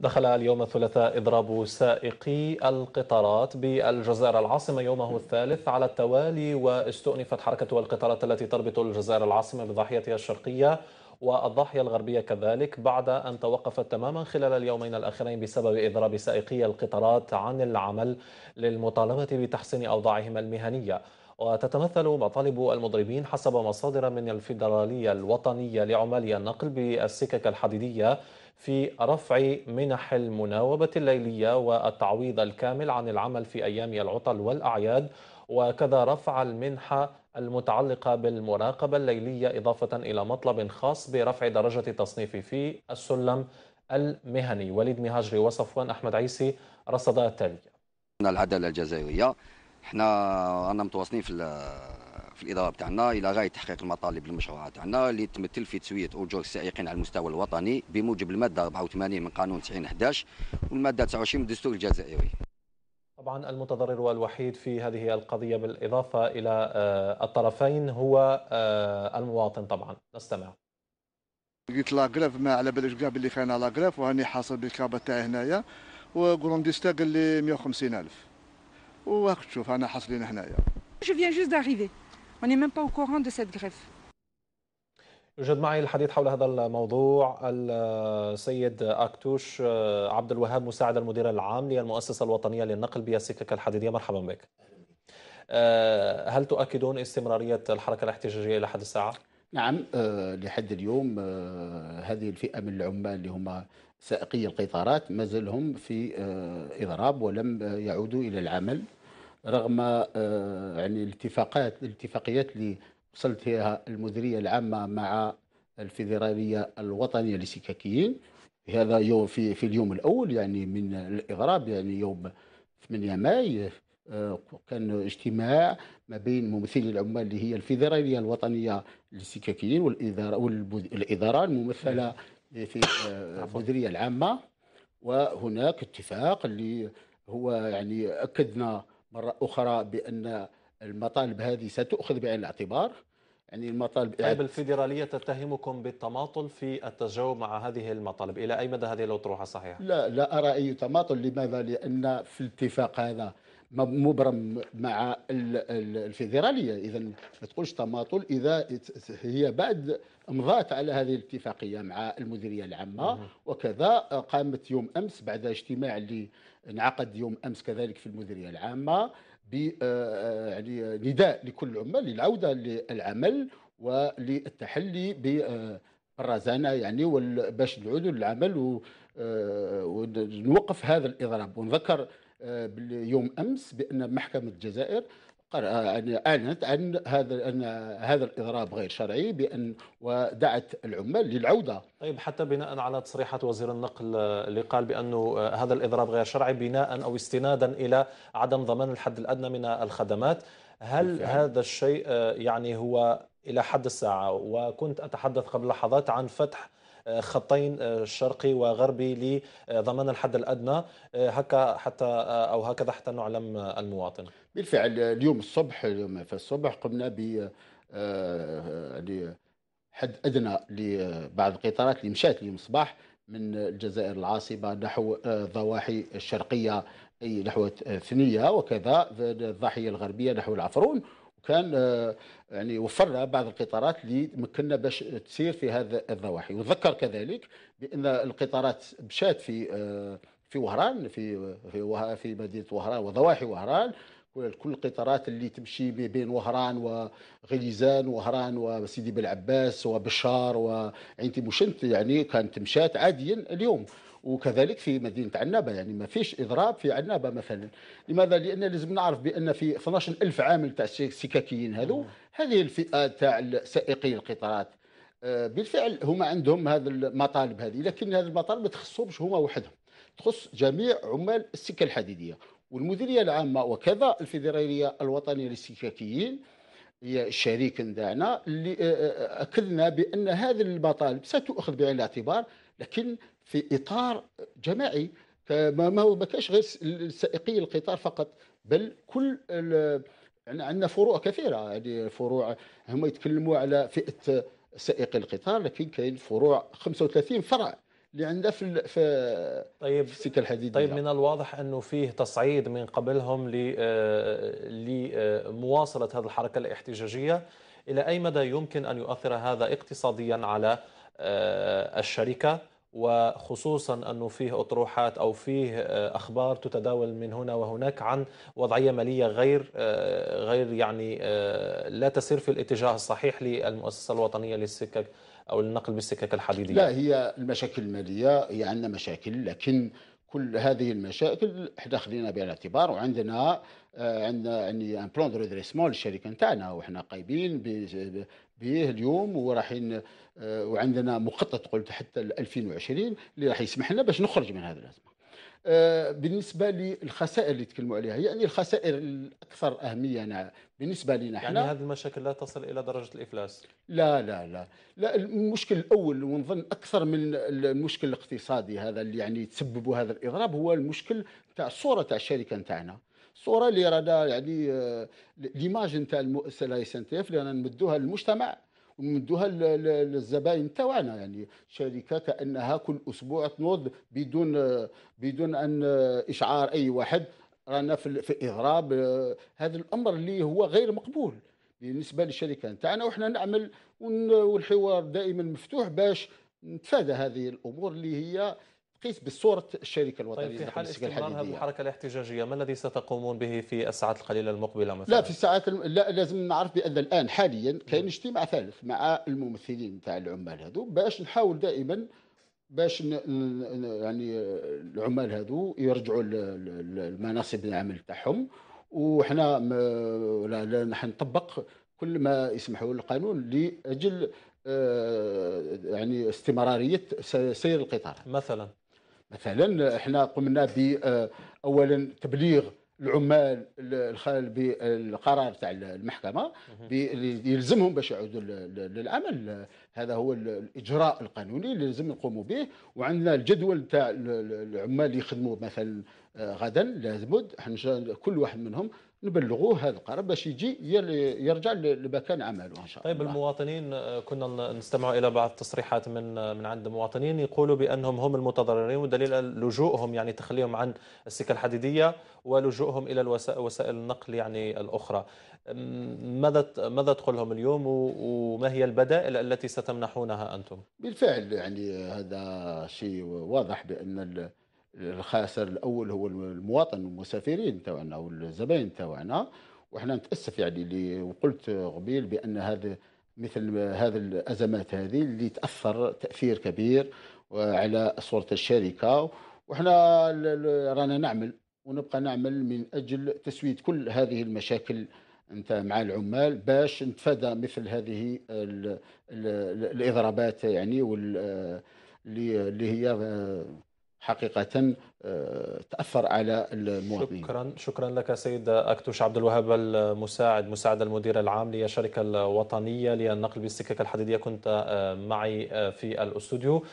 دخل اليوم الثلاثاء إضراب سائقي القطارات بالجزائر العاصمة يومه الثالث على التوالي واستؤنفت حركة القطارات التي تربط الجزائر العاصمة بضاحيتها الشرقية والضاحية الغربية كذلك بعد أن توقفت تماما خلال اليومين الأخرين بسبب إضراب سائقي القطارات عن العمل للمطالبة بتحسين أوضاعهم المهنية وتتمثل مطالب المضربين حسب مصادر من الفيدرالية الوطنية لعمال النقل بالسكك الحديدية في رفع منح المناوبة الليلية والتعويض الكامل عن العمل في أيام العطل والأعياد وكذا رفع المنحة المتعلقة بالمراقبة الليلية إضافة إلى مطلب خاص برفع درجة التصنيف في السلم المهني وليد مهاجري وصفوان أحمد عيسي رصد التالية العدالة الجزائرية احنا رانا متواصلين في في الاداره تاعنا الى غايه تحقيق المطالب المشروعات تاعنا اللي تمثل في تسويه اجور السائقين على المستوى الوطني بموجب الماده 84 من قانون 90 11 والماده 29 من الدستور الجزائري طبعا المتضرر الوحيد في هذه القضية بالإضافة إلى آه، الطرفين هو آه، المواطن طبعا نستمع لقيت لاكراف ما على باليش كاع باللي خاين على لاكراف وهاني حاصل بالكابة تاعي هنايا وكرونديستا قال لي 150000 وهاك تشوف أنا حاصلين هنايا Je viens juste d'arriver. On n'est même pas au courant de cette grève. يوجد معي الحديث حول هذا الموضوع السيد أكتوش آه، عبد الوهاب مساعد المدير العام للمؤسسة الوطنية للنقل بالسكك الحديدية مرحبا بك آه، هل تؤكدون استمرارية الحركة الاحتجاجية إلى حد الساعة؟ نعم آه، لحد اليوم هذه الفئة من العمال اللي هما سائقي القطارات ما زلهم في إضراب ولم يعودوا إلى العمل رغم آه، يعني الاتفاقات الاتفاقيات اللي وصلت فيها المديريه العامه مع الفيدراليه الوطنيه للسكاكيين هذا يوم في في اليوم الاول يعني من الاضراب يعني يوم 8 ماي آه، كان اجتماع ما بين ممثلي العمال اللي هي الفيدراليه الوطنيه للسكاكيين والاداره والاداره الممثله في آه، المديريه العامه وهناك اتفاق اللي هو يعني اكدنا مرة أخرى بأن المطالب هذه ستؤخذ بعين الاعتبار يعني المطالب طيب الفيدرالية تتهمكم بالتماطل في التجاوب مع هذه المطالب إلى أي مدى هذه الأطروحة صحيحة؟ لا لا أرى أي تماطل لماذا؟ لأن في الاتفاق هذا مبرم مع الفيدراليه اذا ما تقولش تماطل اذا هي بعد مضات على هذه الاتفاقيه مع المديريه العامه وكذا قامت يوم امس بعد اجتماع اللي انعقد يوم امس كذلك في المديريه العامه ب آه، يعني نداء لكل العمال للعوده للعمل وللتحلي بالرزانه آه، يعني باش نعودوا للعمل آه، ونوقف هذا الاضراب ونذكر آه، باليوم امس بان محكمه الجزائر اعلنت عن هذا أن هذا الإضراب غير شرعي بأن ودعت العمال للعودة طيب حتى بناء على تصريحات وزير النقل آه، اللي قال بأنه آه، هذا الإضراب غير شرعي بناء أو استنادا إلى عدم ضمان الحد الأدنى من الخدمات هل بالفعل. هذا الشيء يعني هو إلى حد الساعة وكنت أتحدث قبل لحظات عن فتح خطين آه، شرقي وغربي لضمان الحد الادنى آه، هكا حتى آه، او هكذا حتى نعلم المواطن. بالفعل اليوم الصبح في الصبح قمنا ب حد ادنى لبعض القطارات اللي مشات اليوم الصباح من الجزائر العاصمه نحو الضواحي الشرقيه اي نحو ثنيه وكذا الضاحيه الغربيه نحو العفرون كان آه، يعني وفرنا بعض القطارات اللي مكننا باش تسير في هذا الضواحي وذكر كذلك بان القطارات مشات في آه، في وهران في آه، في في مدينه وهران وضواحي وهران كل القطارات اللي تمشي بين وهران وغليزان وهران وسيدي بلعباس وبشار وعين تيموشنت يعني كانت مشات عاديا اليوم وكذلك في مدينه عنابه يعني ما فيش اضراب في عنابه مثلا لماذا لان لازم نعرف بان في 12000 عامل تاع السكاكيين هذو هذه الفئه تاع سائقي القطارات آه، بالفعل هما عندهم هذه المطالب هذه لكن هذه المطالب ما تخصهمش هما وحدهم تخص جميع عمال السكه الحديديه والمديريه العامه وكذا الفيدراليه الوطنيه للاستكشافيين هي الشريك نتاعنا اللي آه، آه، اكدنا بان هذه المطالب ستؤخذ بعين الاعتبار لكن في اطار جماعي ما هو ما كاش غير سائقي القطار فقط بل كل يعني عندنا فروع كثيره يعني فروع هما يتكلموا على فئه سائقي القطار لكن كاين فروع 35 فرع اللي عندها في في طيب في السكه الحديديه طيب من الواضح انه فيه تصعيد من قبلهم لمواصله آه، آه، هذه الحركه الاحتجاجيه الى اي مدى يمكن ان يؤثر هذا اقتصاديا على آه، الشركه وخصوصا انه فيه اطروحات او فيه آه، اخبار تتداول من هنا وهناك عن وضعيه ماليه غير آه، غير يعني آه، لا تسير في الاتجاه الصحيح للمؤسسه الوطنيه للسكك او النقل بالسكك الحديديه. لا هي المشاكل الماليه هي عندنا مشاكل لكن كل هذه المشاكل احنا خلينا بها الاعتبار وعندنا آه، عندنا يعني ان بلون دو ريدريسمون للشركه نتاعنا وحنا قايبين به اليوم وراحين آه، وعندنا مخطط قلت حتى 2020 اللي راح يسمح لنا باش نخرج من هذه الازمه آه، بالنسبه للخسائر اللي تكلموا عليها يعني الخسائر الاكثر اهميه أنا نعم. بالنسبه لنا يعني هذه المشاكل لا تصل الى درجه الافلاس لا لا لا لا المشكل الاول ونظن اكثر من المشكل الاقتصادي هذا اللي يعني تسبب هذا الاضراب هو المشكل تاع الصوره تاع الشركه نتاعنا الصوره اللي رانا يعني آه، ليماج نتاع المؤسسه لاي اللي رانا نمدوها للمجتمع وندوها للزباين تاعنا يعني شركه كانها كل اسبوع تنوض بدون بدون ان اشعار اي واحد رانا في, في اضراب آه، هذا الامر اللي هو غير مقبول بالنسبه للشركه نتاعنا وحنا نعمل والحوار دائما مفتوح باش نتفادى هذه الامور اللي هي قيس بصورة الشركة الوطنية طيب في حال استمرار هذه الحركة الاحتجاجية ما الذي ستقومون به في الساعات القليلة المقبلة مثلا؟ لا في الساعات الم... لا لازم نعرف بأن الآن حاليا كاين اجتماع ثالث مع الممثلين تاع العمال هذو باش نحاول دائما باش ن... يعني العمال هذو يرجعوا المناصب العمل تاعهم وحنا ما... لا, لا نطبق كل ما يسمحوا القانون لاجل آه، يعني استمراريه سير القطار مثلا مثلا احنا قمنا ب آه، اولا تبليغ العمال الخال بالقرار تاع المحكمه يلزمهم باش يعودوا للعمل هذا هو الاجراء القانوني اللي لازم نقوموا به وعندنا الجدول تاع العمال اللي يخدموا مثلا آه، غدا لازم كل واحد منهم نبلغوه هذا القرار باش يجي يرجع لمكان عمله ان شاء طيب الله طيب المواطنين آه، كنا نستمع الى بعض التصريحات من آه، من عند مواطنين يقولوا بانهم هم المتضررين ودليل لجوءهم يعني تخليهم عن السكه الحديديه ولجوءهم الى وسائل النقل يعني الاخرى ماذا ماذا تقول لهم اليوم وما هي البدائل التي ستمنحونها انتم بالفعل يعني هذا شيء واضح بان الخاسر الاول هو المواطن المسافرين تاعنا والزباين تاعنا وحنا نتاسف يعني اللي وقلت قبيل بان هذا مثل هذا الازمات هذه اللي تاثر تاثير كبير على صوره الشركه وحنا رانا نعمل ونبقى نعمل من اجل تسويه كل هذه المشاكل انت مع العمال باش نتفادى مثل هذه الاضرابات يعني وال اللي هي حقيقة آه، تأثر على المواطنين شكرا شكرا لك سيد أكتوش عبد الوهاب المساعد مساعد المدير العام للشركة الوطنية للنقل بالسكك الحديدية كنت آه، معي آه، في الأستوديو